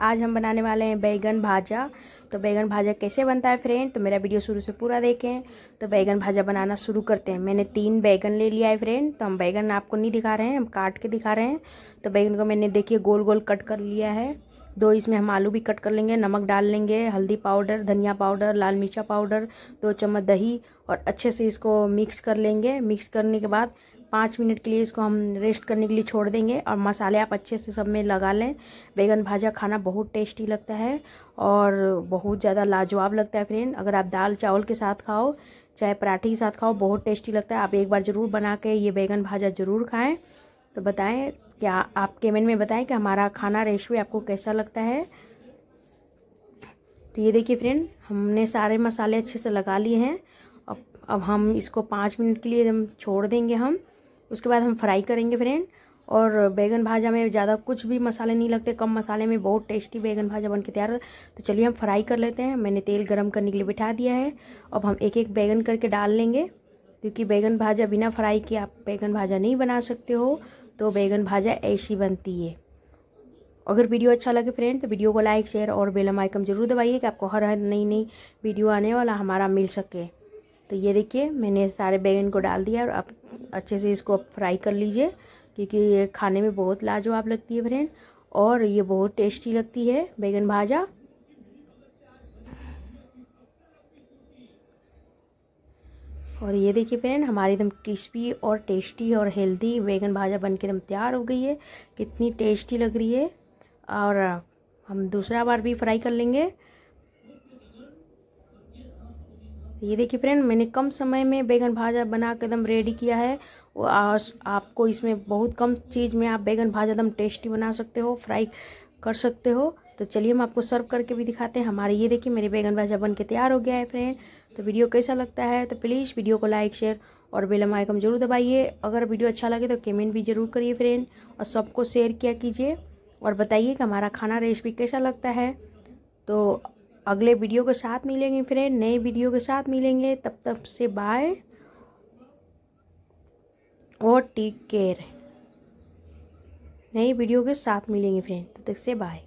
आज हम बनाने वाले हैं बैगन भाजा तो बैगन भाजा कैसे बनता है फ्रेंड तो मेरा वीडियो शुरू से पूरा देखें तो बैगन भाजा बनाना शुरू करते हैं मैंने तीन बैगन ले लिया है फ्रेंड तो हम बैगन आपको नहीं दिखा रहे हैं हम काट के दिखा रहे हैं तो बैगन को मैंने देखिए गोल गोल कट कर लिया है दो इसमें हम आलू भी कट कर लेंगे नमक डाल लेंगे हल्दी पाउडर धनिया पाउडर लाल मिर्चा पाउडर दो चम्मच दही और अच्छे से इसको मिक्स कर लेंगे मिक्स करने के बाद पाँच मिनट के लिए इसको हम रेस्ट करने के लिए छोड़ देंगे और मसाले आप अच्छे से सब में लगा लें बैगन भाजा खाना बहुत टेस्टी लगता है और बहुत ज़्यादा लाजवाब लगता है फ्रेंड अगर आप दाल चावल के साथ खाओ चाहे पराठे के साथ खाओ बहुत टेस्टी लगता है आप एक बार ज़रूर बना के ये बैगन भाजा ज़रूर खाएँ तो बताएँ क्या आप कमेंट में बताएं कि हमारा खाना रेसिपी आपको कैसा लगता है तो ये देखिए फ्रेंड हमने सारे मसाले अच्छे से लगा लिए हैं अब अब हम इसको पाँच मिनट के लिए हम छोड़ देंगे हम उसके बाद हम फ्राई करेंगे फ्रेंड और बैगन भाजा में ज़्यादा कुछ भी मसाले नहीं लगते कम मसाले में बहुत टेस्टी बैगन भाजा बन के तैयार होता तो चलिए हम फ्राई कर लेते हैं मैंने तेल गरम करने के लिए बिठा दिया है अब हम एक एक बैगन करके डाल लेंगे क्योंकि बैगन भाजा बिना फ्राई के आप बैगन भाजा नहीं बना सकते हो तो बैगन भाजा ऐसी बनती है अगर वीडियो अच्छा लगे फ्रेंड तो वीडियो को लाइक शेयर और बेलम आइकन जरूर दबाइए कि आपको हर हर नई नई वीडियो आने वाला हमारा मिल सके तो ये देखिए मैंने सारे बैगन को डाल दिया और आप अच्छे से इसको फ्राई कर लीजिए क्योंकि ये खाने में बहुत लाजवाब लगती है फ्रेंड और ये बहुत टेस्टी लगती है बैगन भाजा और ये देखिए फ्रेंड हमारी एकदम क्रिस्पी और टेस्टी और हेल्दी बैगन भाजा बन के एकदम तैयार हो गई है कितनी टेस्टी लग रही है और हम दूसरा बार भी फ्राई कर लेंगे ये देखिए फ्रेंड मैंने कम समय में बैगन भाजा बना के एकदम रेडी किया है और आपको इसमें बहुत कम चीज़ में आप बैगन भाजा एकदम टेस्टी बना सकते हो फ्राई कर सकते हो तो चलिए हम आपको सर्व करके भी दिखाते हैं हमारे ये देखिए मेरे बैगन भाजा बन के तैयार हो गया है फ्रेंड तो वीडियो कैसा लगता है तो प्लीज़ वीडियो को लाइक शेयर और बेलम आइकम जरूर दबाइए अगर वीडियो अच्छा लगे तो कमेंट भी जरूर करिए फ्रेंड और सबको शेयर किया कीजिए और बताइए कि हमारा खाना रेसिपी कैसा लगता है तो अगले वीडियो के साथ मिलेंगे फ्रेंड नए वीडियो के साथ मिलेंगे तब तक से बाय और टेक केयर नई वीडियो के साथ मिलेंगे फ्रेंड till next bye